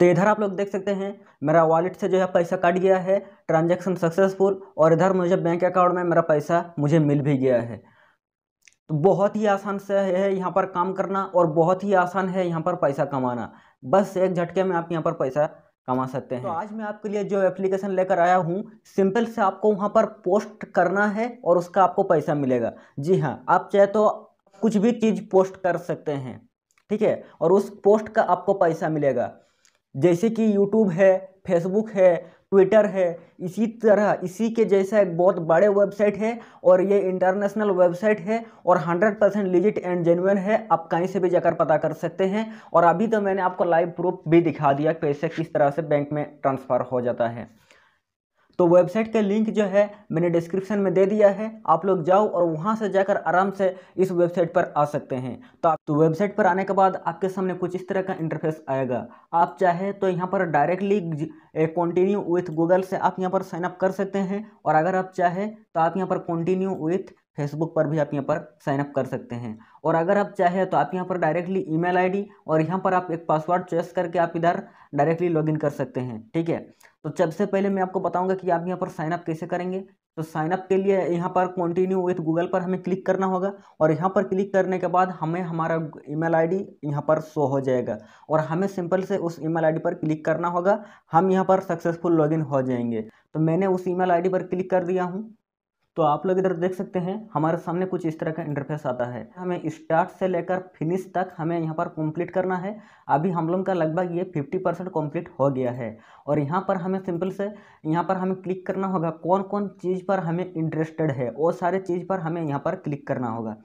तो इधर आप लोग देख सकते हैं मेरा वॉलेट से जो है पैसा कट गया है ट्रांजैक्शन सक्सेसफुल और इधर मुझे बैंक अकाउंट में मेरा पैसा मुझे मिल भी गया है तो बहुत ही आसान से है यहाँ पर काम करना और बहुत ही आसान है यहाँ पर पैसा कमाना बस एक झटके में आप यहाँ पर पैसा कमा सकते हैं तो आज मैं आपके लिए जो एप्लीकेशन लेकर आया हूँ सिंपल से आपको वहाँ पर पोस्ट करना है और उसका आपको पैसा मिलेगा जी हाँ आप चाहे तो कुछ भी चीज़ पोस्ट कर सकते हैं ठीक है और उस पोस्ट का आपको पैसा मिलेगा जैसे कि यूट्यूब है फेसबुक है ट्विटर है इसी तरह इसी के जैसा एक बहुत बड़े वेबसाइट है और ये इंटरनेशनल वेबसाइट है और 100 परसेंट लिजिट एंड जेनुअन है आप कहीं से भी जाकर पता कर सकते हैं और अभी तो मैंने आपको लाइव प्रूफ भी दिखा दिया पैसे किस तरह से बैंक में ट्रांसफ़र हो जाता है तो वेबसाइट का लिंक जो है मैंने डिस्क्रिप्शन में दे दिया है आप लोग जाओ और वहाँ से जाकर आराम से इस वेबसाइट पर आ सकते हैं तो आप तो वेबसाइट पर आने के बाद आपके सामने कुछ इस तरह का इंटरफेस आएगा आप चाहे तो यहाँ पर डायरेक्टली कंटिन्यू विथ गूगल से आप यहाँ पर साइनअप कर सकते हैं और अगर आप चाहें तो आप यहाँ पर कॉन्टिन्यू विथ फेसबुक पर भी आप यहाँ पर साइनअप कर सकते हैं और अगर आप चाहें तो आप यहाँ पर डायरेक्टली ईमेल आईडी और यहाँ पर आप एक पासवर्ड चॉइस करके आप इधर डायरेक्टली लॉगिन कर सकते हैं ठीक है तो सबसे पहले मैं आपको बताऊँगा कि आप यहाँ पर साइनअप कैसे करेंगे तो साइनअप के लिए यहाँ पर कंटिन्यू विथ गूगल पर हमें क्लिक करना होगा और यहाँ पर क्लिक करने के बाद हमें हमारा ईमेल आईडी यहाँ पर शो हो जाएगा और हमें सिंपल से उस ईमेल आईडी पर क्लिक करना होगा हम यहाँ पर सक्सेसफुल लॉगिन हो जाएंगे तो मैंने उस ईमेल आईडी पर क्लिक कर दिया हूँ तो आप लोग इधर देख सकते हैं हमारे सामने कुछ इस तरह का इंटरफेस आता है हमें स्टार्ट से लेकर फिनिश तक हमें यहाँ पर कंप्लीट करना है अभी हम लोग का लगभग ये 50 परसेंट कम्प्लीट हो गया है और यहाँ पर हमें सिंपल से यहाँ पर हमें क्लिक करना होगा कौन कौन चीज़ पर हमें इंटरेस्टेड है वो सारे चीज़ पर हमें यहाँ पर क्लिक करना होगा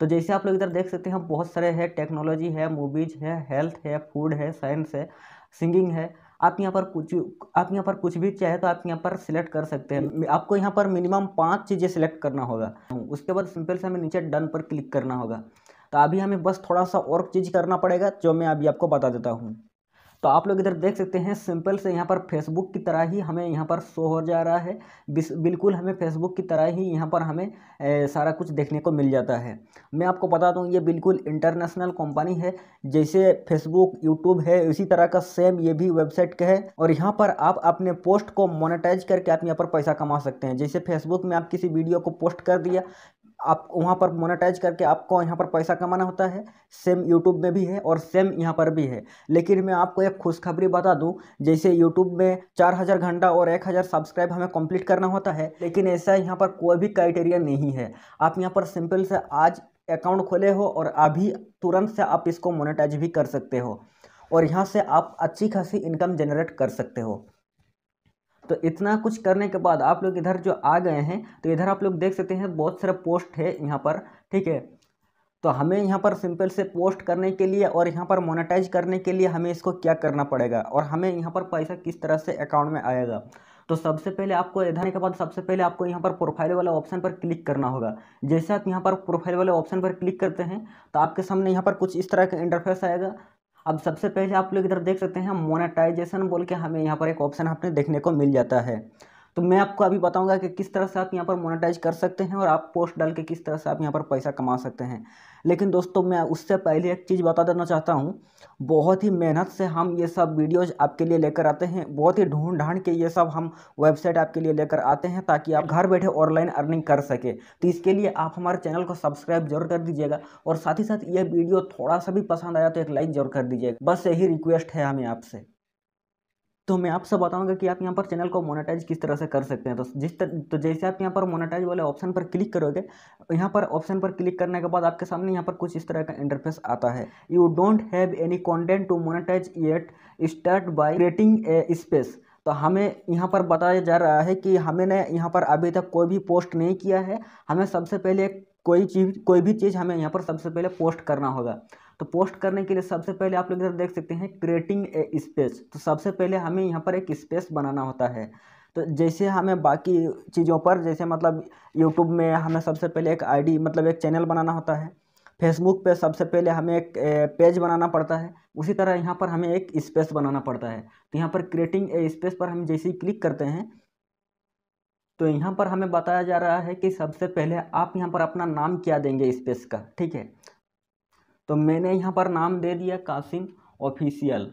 तो जैसे आप लोग इधर देख सकते हैं बहुत सारे है टेक्नोलॉजी है मूवीज़ है हेल्थ है फूड है साइंस है सिंगिंग है आप यहाँ पर कुछ आप यहाँ पर कुछ भी चाहे तो आप यहाँ पर सिलेक्ट कर सकते हैं हम्म। आपको यहाँ पर मिनिमम पाँच चीज़ें सिलेक्ट करना होगा उसके बाद सिंपल से हमें नीचे डन पर क्लिक करना होगा तो अभी हमें बस थोड़ा सा और चीज़ करना पड़ेगा जो मैं अभी आपको बता देता हूँ तो आप लोग इधर देख सकते हैं सिंपल से यहाँ पर फेसबुक की तरह ही हमें यहाँ पर शो हो जा रहा है बिल्कुल हमें फेसबुक की तरह ही यहाँ पर हमें ए, सारा कुछ देखने को मिल जाता है मैं आपको बता दूँ ये बिल्कुल इंटरनेशनल कंपनी है जैसे फेसबुक यूट्यूब है इसी तरह का सेम ये भी वेबसाइट का है और यहाँ पर आप अपने पोस्ट को मोनिटाइज करके आप यहाँ पर पैसा कमा सकते हैं जैसे फेसबुक में आप किसी वीडियो को पोस्ट कर दिया आप वहाँ पर मोनेटाइज करके आपको यहाँ पर पैसा कमाना होता है सेम यूट्यूब में भी है और सेम यहाँ पर भी है लेकिन मैं आपको एक खुशखबरी बता दूँ जैसे यूट्यूब में चार हज़ार घंटा और एक हज़ार सब्सक्राइब हमें कंप्लीट करना होता है लेकिन ऐसा यहाँ पर कोई भी क्राइटेरिया नहीं है आप यहाँ पर सिंपल से आज अकाउंट खोले हो और अभी तुरंत से आप इसको मोनेटाइज भी कर सकते हो और यहाँ से आप अच्छी खासी इनकम जनरेट कर सकते हो तो इतना कुछ करने के बाद आप लोग इधर जो आ गए हैं तो इधर आप लोग देख सकते हैं बहुत सारा पोस्ट है यहाँ पर ठीक है तो हमें यहाँ पर सिंपल से पोस्ट करने के लिए और यहाँ पर मोनेटाइज करने के लिए हमें इसको क्या करना पड़ेगा और हमें यहाँ पर पैसा किस तरह से अकाउंट में आएगा तो सबसे पहले आपको इधर के बाद सबसे पहले आपको यहाँ पर प्रोफाइल वाला ऑप्शन पर क्लिक करना होगा जैसे आप यहाँ पर प्रोफाइल वाले ऑप्शन पर क्लिक करते हैं तो आपके सामने यहाँ पर कुछ इस तरह का इंटरफेस आएगा अब सबसे पहले आप लोग इधर देख सकते हैं मोनेटाइजेशन बोल के हमें यहाँ पर एक ऑप्शन आपने देखने को मिल जाता है तो मैं आपको अभी बताऊंगा कि किस तरह से आप यहाँ पर मोनेटाइज कर सकते हैं और आप पोस्ट डाल के किस तरह से आप यहाँ पर पैसा कमा सकते हैं लेकिन दोस्तों मैं उससे पहले एक चीज़ बता देना चाहता हूँ बहुत ही मेहनत से हम ये सब वीडियोज आपके लिए लेकर आते हैं बहुत ही ढूंढ ढांड के ये सब हम वेबसाइट आपके लिए लेकर आते हैं ताकि आप घर बैठे ऑनलाइन अर्निंग कर सके तो इसके लिए आप हमारे चैनल को सब्सक्राइब जरूर कर दीजिएगा और साथ ही साथ ये वीडियो थोड़ा सा भी पसंद आया तो एक लाइक जरूर कर दीजिएगा बस यही रिक्वेस्ट है हमें आपसे तो मैं आपसे बताऊंगा कि आप यहाँ पर चैनल को मोनेटाइज किस तरह से कर सकते हैं तो जिस तरह तो जैसे आप यहाँ पर मोनेटाइज वाले ऑप्शन पर क्लिक करोगे यहाँ पर ऑप्शन पर क्लिक करने के बाद आपके सामने यहाँ पर कुछ इस तरह का इंटरफेस आता है you don't have any content to monetise yet start by creating a space तो हमें यहाँ पर बताया जा रहा है कि हमें ने यहाँ पर अभी तक कोई भी पोस्ट नहीं किया है हमें सबसे पहले कोई चीज़ कोई भी चीज़ हमें यहाँ पर सबसे पहले पोस्ट करना होगा तो पोस्ट करने के लिए सबसे पहले आप लोग इधर देख सकते हैं क्रिएटिंग ए स्पेस तो सबसे पहले हमें यहाँ पर एक स्पेस बनाना होता है तो जैसे हमें बाकी चीज़ों पर जैसे मतलब यूट्यूब में हमें सबसे पहले एक आईडी मतलब एक चैनल बनाना होता है फेसबुक पे सबसे पहले हमें एक पेज बनाना पड़ता है उसी तरह यहाँ पर हमें एक स्पेस बनाना पड़ता है तो यहाँ पर क्रिएटिंग ए स्पेस पर हम जैसे ही क्लिक करते हैं तो यहाँ पर हमें बताया जा रहा है कि सबसे पहले आप यहाँ पर अपना नाम क्या देंगे स्पेस का ठीक है तो मैंने यहाँ पर नाम दे दिया कासिम ऑफिशियल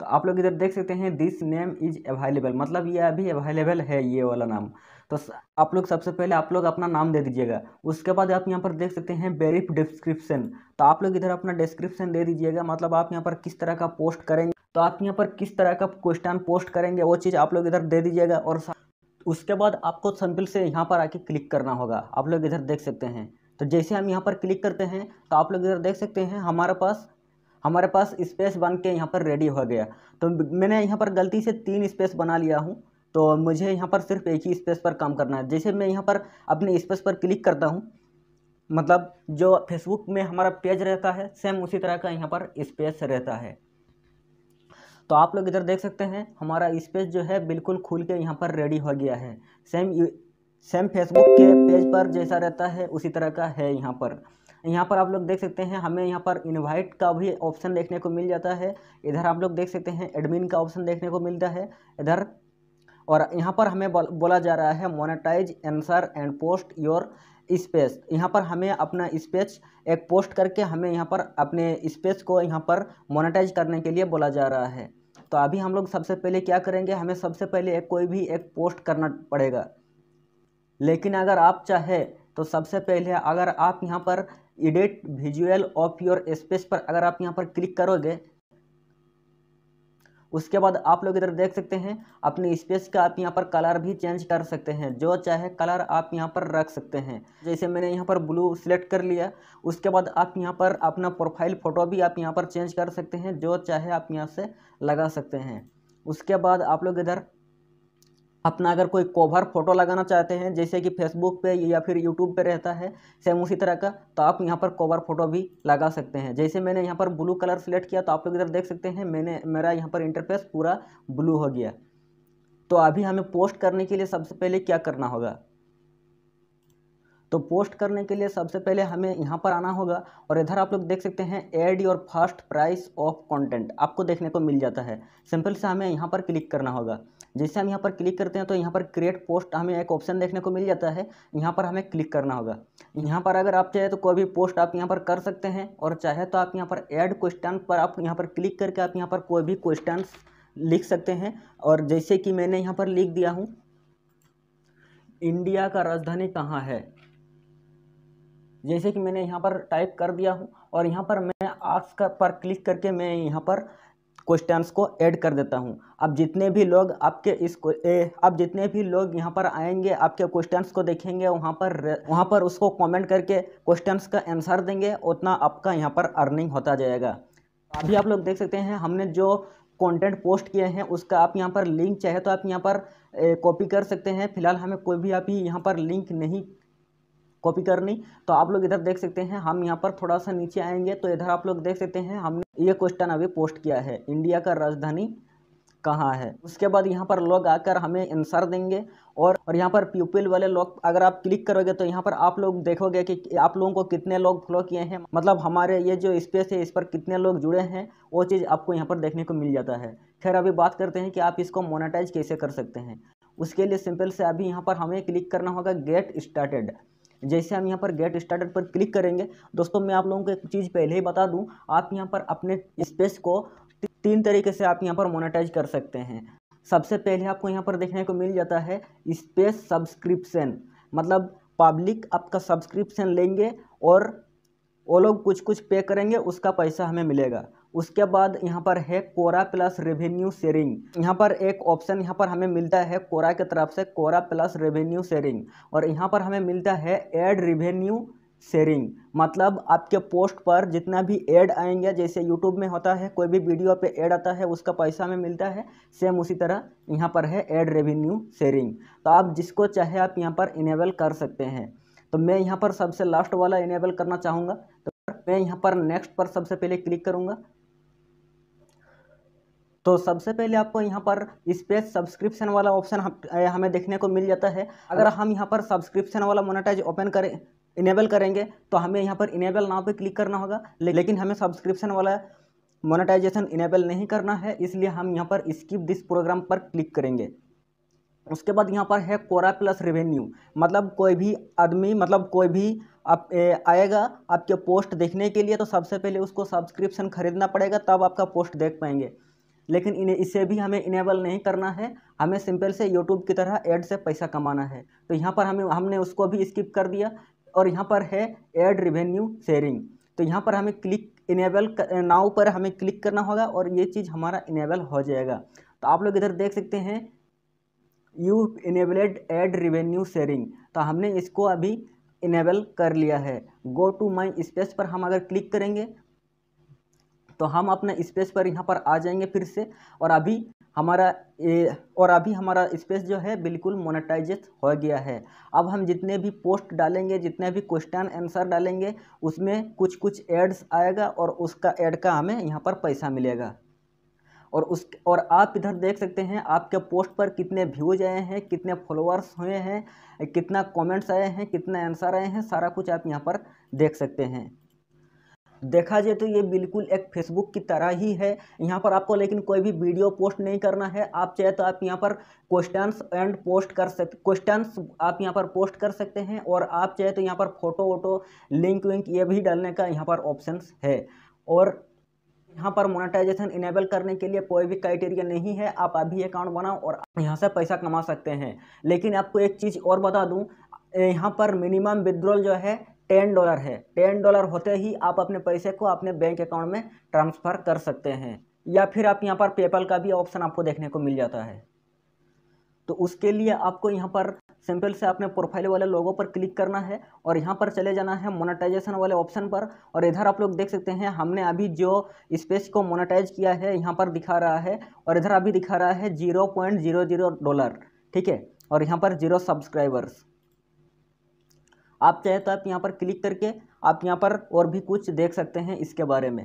तो आप लोग इधर देख सकते हैं दिस नेम इज अवेलेबल मतलब ये अभी अवेलेबल है ये वाला नाम तो आप लोग सबसे पहले आप लोग अपना नाम दे दीजिएगा उसके बाद आप यहाँ पर देख सकते हैं बेरिफ डिस्क्रिप्शन तो आप लोग इधर अपना डिस्क्रिप्शन दे दीजिएगा मतलब आप यहाँ पर किस तरह का पोस्ट करेंगे तो आप यहाँ पर किस तरह का क्वेश्चन पोस्ट करेंगे वो चीज़ आप लोग इधर दे दीजिएगा और उसके बाद आपको सैम्पल से यहाँ पर आके क्लिक करना होगा आप लोग इधर देख सकते हैं तो जैसे हम यहाँ पर क्लिक करते हैं तो आप लोग इधर देख सकते हैं हमारे पास हमारे पास स्पेस बन के यहाँ पर रेडी हो गया तो मैंने यहाँ पर गलती से तीन स्पेस बना लिया हूँ तो मुझे यहाँ पर सिर्फ एक ही स्पेस पर काम करना है जैसे मैं यहाँ पर अपने स्पेस पर क्लिक करता हूँ मतलब जो फेसबुक में हमारा पेज रहता है सेम उसी तरह का यहाँ पर स्पेस रहता है तो आप लोग इधर देख सकते हैं हमारा स्पेस जो है बिल्कुल खुल के यहाँ पर रेडी हो गया है सेम सेम फेसबुक के पेज पर जैसा रहता है उसी तरह का है यहाँ पर यहाँ पर आप लोग देख सकते हैं हमें यहाँ पर इनवाइट का भी ऑप्शन देखने को मिल जाता है इधर आप लोग देख सकते हैं एडमिन का ऑप्शन देखने को मिलता है इधर और यहाँ पर हमें बोला जा रहा है monetize answer and post your space यहाँ पर हमें अपना स्पेस एक पोस्ट करके हमें यहाँ पर अपने स्पेस को यहाँ पर मोनेटाइज करने के लिए बोला जा रहा है तो अभी हम लोग सबसे पहले क्या करेंगे हमें सबसे पहले एक कोई भी एक पोस्ट करना पड़ेगा लेकिन अगर आप चाहे तो सबसे पहले अगर आप यहाँ पर edit visual of your space पर अगर आप यहाँ पर क्लिक करोगे उसके बाद आप लोग इधर देख सकते हैं अपनी स्पेस का आप यहाँ पर कलर भी चेंज कर सकते हैं जो चाहे कलर आप यहाँ पर रख सकते हैं जैसे मैंने यहाँ पर ब्लू सिलेक्ट कर लिया उसके बाद आप यहाँ पर अपना प्रोफाइल फ़ोटो भी आप यहाँ पर चेंज कर सकते हैं जो चाहे आप यहाँ से लगा सकते हैं उसके बाद आप लोग इधर अपना अगर कोई कोवर फोटो लगाना चाहते हैं जैसे कि फेसबुक पे या फिर यूट्यूब पे रहता है सेम उसी तरह का तो आप यहाँ पर कोवर फोटो भी लगा सकते हैं जैसे मैंने यहाँ पर ब्लू कलर सेलेक्ट किया तो आप लोग इधर देख सकते हैं मैंने मेरा यहाँ पर इंटरफेस पूरा ब्लू हो गया तो अभी हमें पोस्ट करने के लिए सबसे पहले क्या करना होगा तो पोस्ट करने के लिए सबसे पहले हमें यहाँ पर आना होगा और इधर आप लोग देख सकते हैं add your first price of content आपको देखने को मिल जाता है सिंपल से हमें यहाँ पर क्लिक करना होगा जैसे हम यहाँ पर क्लिक करते हैं तो यहाँ पर क्रिएट पोस्ट हमें एक ऑप्शन देखने को मिल जाता है यहाँ पर हमें क्लिक करना होगा यहाँ पर अगर आप चाहे तो कोई भी पोस्ट आप यहाँ पर कर सकते हैं और चाहे तो आप यहाँ पर एड क्वेश्चन पर आप यहाँ पर क्लिक करके आप यहाँ पर कोई भी क्वेश्चन लिख सकते हैं और जैसे कि मैंने यहाँ पर लिख दिया हूँ इंडिया का राजधानी कहाँ है जैसे कि मैंने यहाँ पर टाइप कर दिया हूँ और यहाँ पर मैं आक्स का पर क्लिक करके मैं यहाँ पर क्वेश्चंस को ऐड कर देता हूँ अब जितने भी लोग आपके इस ए, अब जितने भी लोग यहाँ पर आएंगे आपके क्वेश्चंस को देखेंगे वहाँ पर वहाँ पर उसको कमेंट करके क्वेश्चंस का आंसर देंगे उतना आपका यहाँ पर अर्निंग होता जाएगा अभी आप लोग देख सकते हैं हमने जो कंटेंट पोस्ट किए हैं उसका आप यहाँ पर लिंक चाहे तो आप यहाँ पर कॉपी कर सकते हैं फिलहाल हमें कोई भी आप यहाँ पर लिंक नहीं कॉपी करनी तो आप लोग इधर देख सकते हैं हम यहाँ पर थोड़ा सा नीचे आएंगे तो इधर आप लोग देख सकते हैं हमने ये क्वेश्चन अभी पोस्ट किया है इंडिया का राजधानी कहाँ है उसके बाद यहाँ पर लोग आकर हमें आंसर देंगे और और यहाँ पर पीपल वाले लोग अगर आप क्लिक करोगे तो यहाँ पर आप लोग देखोगे कि आप लोगों को कितने लोग फॉलो किए हैं मतलब हमारे ये जो स्पेस है इस पर कितने लोग जुड़े हैं वो चीज़ आपको यहाँ पर देखने को मिल जाता है खैर अभी बात करते हैं कि आप इसको मोनाटाइज कैसे कर सकते हैं उसके लिए सिंपल से अभी यहाँ पर हमें क्लिक करना होगा गेट स्टार्टेड जैसे हम यहाँ पर गेट स्टार्टेड पर क्लिक करेंगे दोस्तों मैं आप लोगों को एक चीज़ पहले ही बता दूँ आप यहाँ पर अपने स्पेस को तीन तरीके से आप यहाँ पर मोनेटाइज कर सकते हैं सबसे पहले आपको यहाँ पर देखने को मिल जाता है स्पेस सब्सक्रिप्शन मतलब पब्लिक आपका सब्सक्रिप्शन लेंगे और वो लोग कुछ कुछ पे करेंगे उसका पैसा हमें मिलेगा उसके बाद यहाँ पर है कोरा प्लस रेवेन्यू शेयरिंग यहाँ पर एक ऑप्शन यहाँ पर हमें मिलता है कोरा के तरफ से कोरा प्लस रेवेन्यू शेयरिंग और यहाँ पर हमें मिलता है एड रेवेन्यू शेयरिंग मतलब आपके पोस्ट पर जितना भी एड आएंगे जैसे यूट्यूब में होता है कोई भी वीडियो पे एड आता है उसका पैसा हमें मिलता है सेम उसी तरह यहाँ पर है एड रेवेन्यू शेयरिंग तो आप जिसको चाहे आप यहाँ पर इनेबल कर सकते हैं तो मैं यहाँ पर सबसे लास्ट वाला इनेबल करना चाहूँगा तो मैं यहाँ पर नेक्स्ट पर सबसे पहले क्लिक करूँगा तो सबसे पहले आपको यहाँ पर स्पेस सब्सक्रिप्शन वाला ऑप्शन हमें देखने को मिल जाता है अगर हाँ। हम यहाँ पर सब्सक्रिप्शन वाला मोनाटाइज ओपन करें इनेबल करेंगे तो हमें यहाँ पर इनेबल नाव पे क्लिक करना होगा लेकिन हमें सब्सक्रिप्शन वाला मोनेटाइजेशन इनेबल नहीं करना है इसलिए हम यहाँ पर स्किप दिस प्रोग्राम पर क्लिक करेंगे उसके बाद यहाँ पर है कोरा प्लस रेवेन्यू मतलब कोई भी आदमी मतलब कोई भी आप ए, आएगा आपके पोस्ट देखने के लिए तो सबसे पहले उसको सब्सक्रिप्शन खरीदना पड़ेगा तब आपका पोस्ट देख पाएंगे लेकिन इन्हें इसे भी हमें इनेबल नहीं करना है हमें सिंपल से यूट्यूब की तरह एड से पैसा कमाना है तो यहाँ पर हमें हमने उसको भी स्किप कर दिया और यहाँ पर है एड रिवेन्यू शेयरिंग तो यहाँ पर हमें क्लिक इनेबल नाव पर हमें क्लिक करना होगा और ये चीज़ हमारा इनेबल हो जाएगा तो आप लोग इधर देख सकते हैं you enabled ad revenue sharing तो हमने इसको अभी इनेबल कर लिया है गो टू माई स्पेस पर हम अगर क्लिक करेंगे तो हम अपने स्पेस पर यहाँ पर आ जाएंगे फिर से और अभी हमारा ए, और अभी हमारा स्पेस जो है बिल्कुल मोनेटाइज़ हो गया है अब हम जितने भी पोस्ट डालेंगे जितने भी क्वेश्चन आंसर डालेंगे उसमें कुछ कुछ एड्स आएगा और उसका एड का हमें यहाँ पर पैसा मिलेगा और उस और आप इधर देख सकते हैं आपके पोस्ट पर कितने व्यूज आए हैं कितने फॉलोअर्स हुए हैं कितना कमेंट्स आए हैं कितने आंसर आए हैं सारा कुछ आप यहाँ पर देख सकते हैं देखा जाए तो ये बिल्कुल एक फेसबुक की तरह ही है यहाँ पर आपको लेकिन कोई भी वीडियो पोस्ट नहीं करना है आप चाहे तो आप यहाँ पर क्वेश्चन एंड पोस्ट कर सकते क्वेश्चन आप यहाँ पर पोस्ट कर सकते हैं और आप चाहे तो यहाँ पर फोटो वोटो लिंक विंक ये भी डालने का यहाँ पर ऑप्शन है और यहाँ पर मोनेटाइजेशन इनेबल करने के लिए कोई भी क्राइटेरिया नहीं है आप अभी अकाउंट बनाओ और यहाँ से पैसा कमा सकते हैं लेकिन आपको एक चीज़ और बता दूँ यहाँ पर मिनिमम विद्रोल जो है टेन डॉलर है टेन डॉलर होते ही आप अपने पैसे को अपने बैंक अकाउंट में ट्रांसफ़र कर सकते हैं या फिर आप यहाँ पर पेपल का भी ऑप्शन आपको देखने को मिल जाता है तो उसके लिए आपको यहाँ पर सिंपल से अपने प्रोफाइल वाले लोगों पर क्लिक करना है और यहाँ पर चले जाना है मोनेटाइजेशन वाले ऑप्शन पर और इधर आप लोग देख सकते हैं हमने अभी जो स्पेस को मोनेटाइज किया है यहाँ पर दिखा रहा है और इधर अभी दिखा रहा है zero point zero zero dollar ठीक है और यहाँ पर जीरो सब्सक्राइबर्स आप चाहे तो आप यहाँ पर क्लिक करके आप यहाँ पर और भी कुछ देख सकते हैं इसके बारे में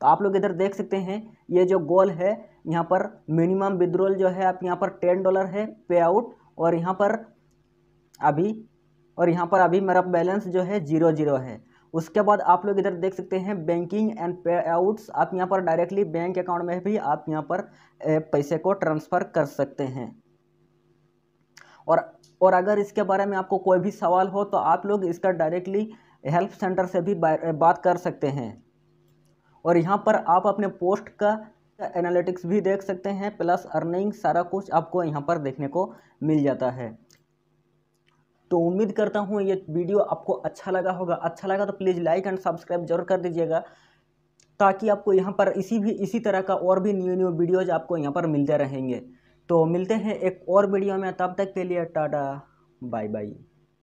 तो आप लोग इधर देख सकते हैं ये जो गोल है यहाँ पर मिनिमम विद्रोल जो है आप यहाँ पर टेन डॉलर है पे आउट और यहाँ पर अभी और यहाँ पर अभी मेरा बैलेंस जो है जीरो जीरो है उसके बाद आप लोग इधर देख सकते हैं बैंकिंग एंड पे आउट्स आप यहाँ पर डायरेक्टली बैंक अकाउंट में भी आप यहाँ पर पैसे को ट्रांसफ़र कर सकते हैं और और अगर इसके बारे में आपको कोई भी सवाल हो तो आप लोग इसका डायरेक्टली हेल्प सेंटर से भी बात कर सकते हैं और यहाँ पर आप अपने पोस्ट का एनालिटिक्स भी देख सकते हैं प्लस अर्निंग सारा कुछ आपको यहाँ पर देखने को मिल जाता है तो उम्मीद करता हूँ ये वीडियो आपको अच्छा लगा होगा अच्छा लगा तो प्लीज़ लाइक एंड सब्सक्राइब जरूर कर दीजिएगा ताकि आपको यहाँ पर इसी भी इसी तरह का और भी न्यू न्यू वीडियोज आपको यहाँ पर मिलते रहेंगे तो मिलते हैं एक और वीडियो में तब तक के लिए टाटा बाय बाय